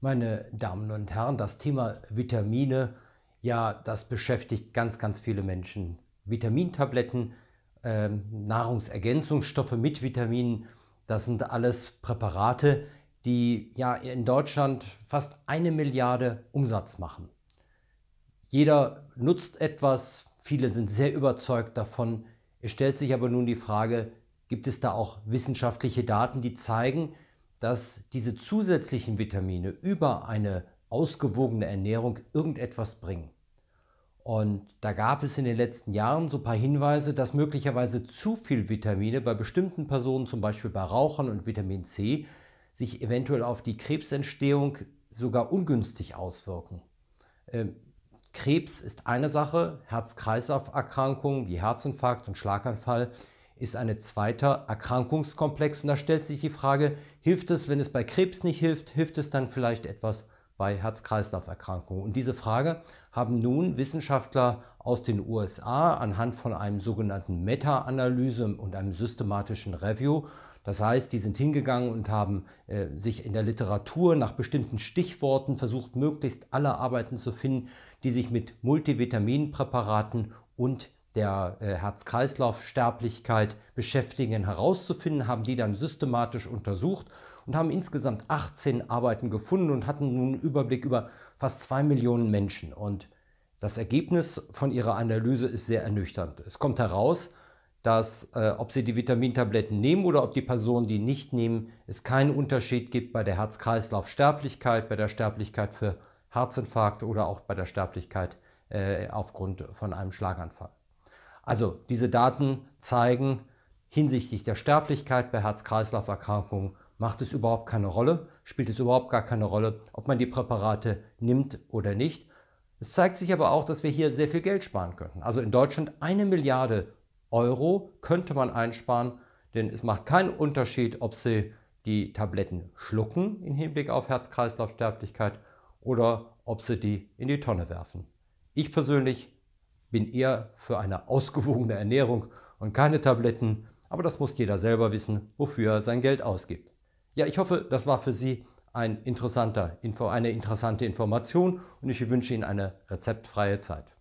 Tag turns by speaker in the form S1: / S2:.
S1: Meine Damen und Herren, das Thema Vitamine, ja, das beschäftigt ganz, ganz viele Menschen. Vitamintabletten, äh, Nahrungsergänzungsstoffe mit Vitaminen, das sind alles Präparate, die ja in Deutschland fast eine Milliarde Umsatz machen. Jeder nutzt etwas, viele sind sehr überzeugt davon. Es stellt sich aber nun die Frage, gibt es da auch wissenschaftliche Daten, die zeigen, dass diese zusätzlichen Vitamine über eine ausgewogene Ernährung irgendetwas bringen. Und da gab es in den letzten Jahren so ein paar Hinweise, dass möglicherweise zu viel Vitamine bei bestimmten Personen, zum Beispiel bei Rauchern und Vitamin C, sich eventuell auf die Krebsentstehung sogar ungünstig auswirken. Ähm, Krebs ist eine Sache, Herz-Kreislauf-Erkrankungen wie Herzinfarkt und Schlaganfall ist ein zweiter Erkrankungskomplex. Und da stellt sich die Frage, hilft es, wenn es bei Krebs nicht hilft, hilft es dann vielleicht etwas bei Herz-Kreislauf-Erkrankungen? Und diese Frage haben nun Wissenschaftler aus den USA anhand von einem sogenannten Meta-Analyse und einem systematischen Review das heißt, die sind hingegangen und haben äh, sich in der Literatur nach bestimmten Stichworten versucht, möglichst alle Arbeiten zu finden, die sich mit Multivitaminpräparaten und der äh, Herz-Kreislauf-Sterblichkeit beschäftigen, herauszufinden, haben die dann systematisch untersucht und haben insgesamt 18 Arbeiten gefunden und hatten nun einen Überblick über fast zwei Millionen Menschen. Und das Ergebnis von ihrer Analyse ist sehr ernüchternd. Es kommt heraus, dass äh, ob sie die Vitamintabletten nehmen oder ob die Personen die nicht nehmen, es keinen Unterschied gibt bei der Herz-Kreislauf-Sterblichkeit, bei der Sterblichkeit für Herzinfarkte oder auch bei der Sterblichkeit äh, aufgrund von einem Schlaganfall. Also diese Daten zeigen, hinsichtlich der Sterblichkeit bei Herz-Kreislauf-Erkrankungen macht es überhaupt keine Rolle, spielt es überhaupt gar keine Rolle, ob man die Präparate nimmt oder nicht. Es zeigt sich aber auch, dass wir hier sehr viel Geld sparen könnten. Also in Deutschland eine Milliarde Euro könnte man einsparen, denn es macht keinen Unterschied, ob Sie die Tabletten schlucken im Hinblick auf Herz-Kreislauf-Sterblichkeit oder ob Sie die in die Tonne werfen. Ich persönlich bin eher für eine ausgewogene Ernährung und keine Tabletten, aber das muss jeder selber wissen, wofür er sein Geld ausgibt. Ja, ich hoffe, das war für Sie ein interessanter, eine interessante Information und ich wünsche Ihnen eine rezeptfreie Zeit.